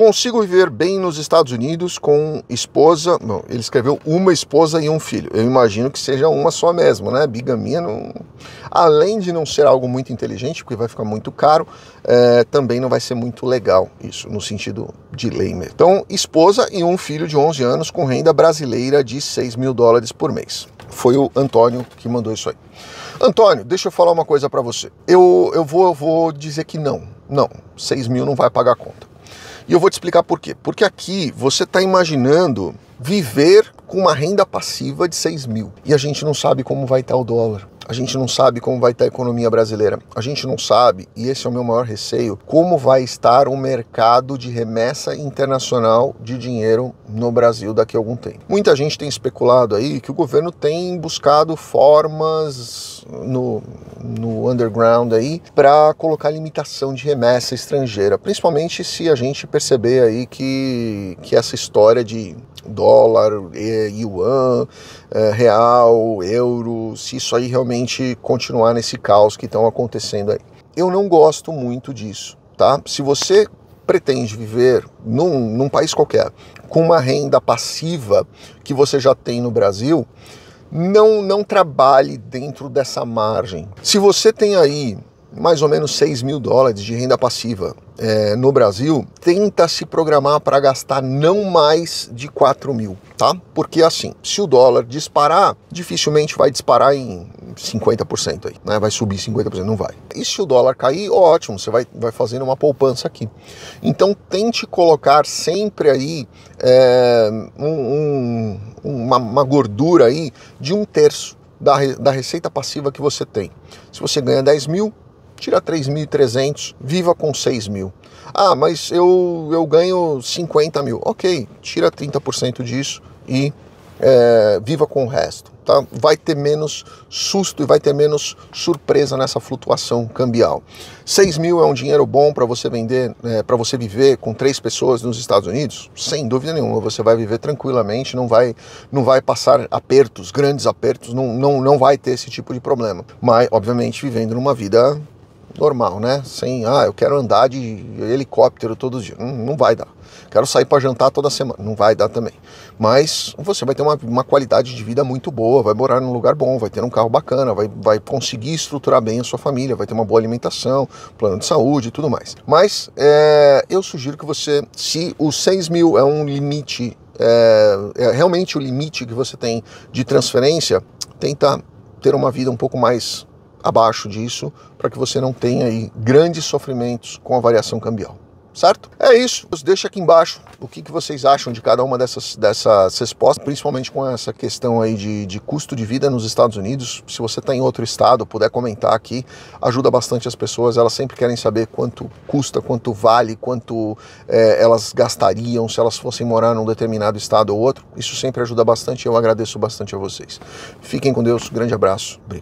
Consigo viver bem nos Estados Unidos com esposa. Não, ele escreveu uma esposa e um filho. Eu imagino que seja uma só mesmo, né? Bigamia, não... além de não ser algo muito inteligente, porque vai ficar muito caro, é, também não vai ser muito legal isso, no sentido de lei. Mesmo. Então, esposa e um filho de 11 anos com renda brasileira de 6 mil dólares por mês. Foi o Antônio que mandou isso aí. Antônio, deixa eu falar uma coisa para você. Eu, eu, vou, eu vou dizer que não. Não, 6 mil não vai pagar a conta. E eu vou te explicar por quê. Porque aqui você está imaginando viver com uma renda passiva de 6 mil. E a gente não sabe como vai estar tá o dólar. A gente não sabe como vai estar tá a economia brasileira. A gente não sabe, e esse é o meu maior receio, como vai estar o mercado de remessa internacional de dinheiro no Brasil daqui a algum tempo. Muita gente tem especulado aí que o governo tem buscado formas no, no underground aí para colocar limitação de remessa estrangeira, principalmente se a gente perceber aí que, que essa história de dólar, yuan, eh, real, euro, se isso aí realmente continuar nesse caos que estão acontecendo aí. Eu não gosto muito disso, tá? Se você pretende viver num, num país qualquer com uma renda passiva que você já tem no Brasil, não, não trabalhe dentro dessa margem. Se você tem aí mais ou menos 6 mil dólares de renda passiva é, no Brasil, tenta se programar para gastar não mais de 4 mil, tá? Porque assim, se o dólar disparar, dificilmente vai disparar em 50% aí, né? Vai subir 50%, não vai. E se o dólar cair, ótimo, você vai, vai fazendo uma poupança aqui. Então tente colocar sempre aí é, um, um, uma, uma gordura aí de um terço da, da receita passiva que você tem. Se você ganha 10 mil, tira 3.300, viva com 6.000. mil. Ah, mas eu, eu ganho 50 mil. Ok, tira 30% disso e é, viva com o resto. Tá? Vai ter menos susto e vai ter menos surpresa nessa flutuação cambial. 6 mil é um dinheiro bom para você vender, é, para você viver com três pessoas nos Estados Unidos? Sem dúvida nenhuma, você vai viver tranquilamente, não vai, não vai passar apertos, grandes apertos, não, não, não vai ter esse tipo de problema. Mas, obviamente, vivendo numa vida normal, né? Sem, ah, eu quero andar de helicóptero todos os dias. Hum, não vai dar. Quero sair para jantar toda semana. Não vai dar também. Mas você vai ter uma, uma, qualidade de vida muito boa, vai morar num lugar bom, vai ter um carro bacana, vai, vai conseguir estruturar bem a sua família, vai ter uma boa alimentação, plano de saúde e tudo mais. Mas é, eu sugiro que você, se os 6 mil é um limite, é, é realmente o limite que você tem de transferência, tenta ter uma vida um pouco mais abaixo disso, para que você não tenha aí grandes sofrimentos com a variação cambial. Certo? É isso. Deixa aqui embaixo o que, que vocês acham de cada uma dessas, dessas respostas, principalmente com essa questão aí de, de custo de vida nos Estados Unidos. Se você está em outro estado, puder comentar aqui, ajuda bastante as pessoas. Elas sempre querem saber quanto custa, quanto vale, quanto é, elas gastariam se elas fossem morar num determinado estado ou outro. Isso sempre ajuda bastante. Eu agradeço bastante a vocês. Fiquem com Deus. Grande abraço. Obrigado.